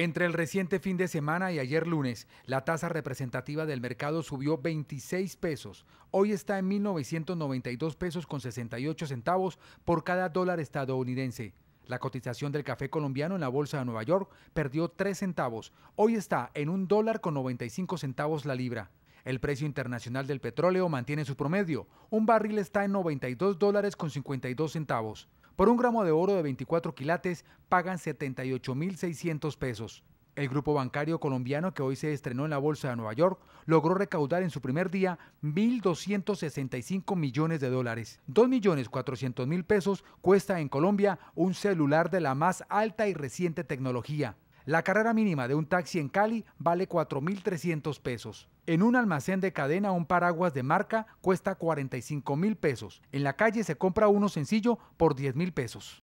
Entre el reciente fin de semana y ayer lunes, la tasa representativa del mercado subió 26 pesos. Hoy está en 1.992 pesos con 68 centavos por cada dólar estadounidense. La cotización del café colombiano en la Bolsa de Nueva York perdió 3 centavos. Hoy está en un dólar con 95 centavos la libra. El precio internacional del petróleo mantiene su promedio. Un barril está en 92 dólares con 52 centavos. Por un gramo de oro de 24 quilates pagan 78.600 pesos. El grupo bancario colombiano que hoy se estrenó en la Bolsa de Nueva York logró recaudar en su primer día 1.265 millones de dólares. 2.400.000 pesos cuesta en Colombia un celular de la más alta y reciente tecnología. La carrera mínima de un taxi en Cali vale 4.300 pesos. En un almacén de cadena un paraguas de marca cuesta 45 mil pesos. En la calle se compra uno sencillo por 10,000 pesos.